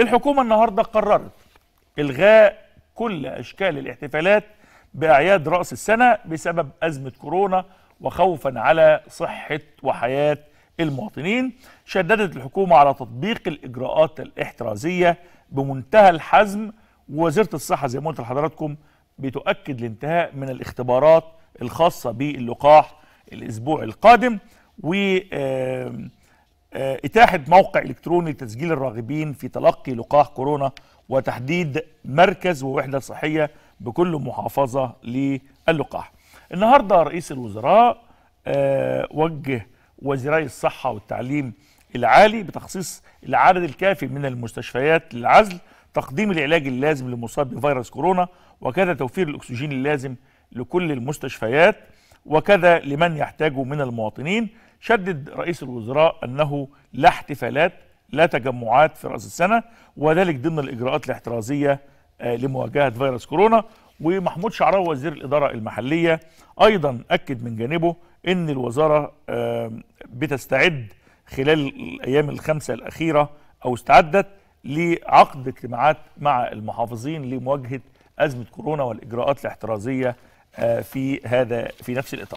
الحكومة النهاردة قررت إلغاء كل أشكال الاحتفالات بأعياد رأس السنة بسبب أزمة كورونا وخوفا على صحة وحياة المواطنين شددت الحكومة على تطبيق الإجراءات الاحترازية بمنتهى الحزم ووزيرة الصحة زي ما قلت لحضراتكم بتؤكد الانتهاء من الاختبارات الخاصة باللقاح الأسبوع القادم و آه، إتاحة موقع إلكتروني لتسجيل الراغبين في تلقي لقاح كورونا وتحديد مركز ووحدة صحية بكل محافظة للقاح النهاردة رئيس الوزراء آه، وجه وزيري الصحة والتعليم العالي بتخصيص العدد الكافي من المستشفيات للعزل تقديم العلاج اللازم للمصاب بفيروس كورونا وكذا توفير الأكسجين اللازم لكل المستشفيات وكذا لمن يحتاجه من المواطنين شدد رئيس الوزراء أنه لا احتفالات لا تجمعات في رأس السنة وذلك ضمن الإجراءات الاحترازية آه، لمواجهة فيروس كورونا ومحمود شعراوي وزير الإدارة المحلية أيضا أكد من جانبه أن الوزارة آه، بتستعد خلال الأيام الخمسة الأخيرة أو استعدت لعقد اجتماعات مع المحافظين لمواجهة أزمة كورونا والإجراءات الاحترازية آه، في هذا في نفس الإطار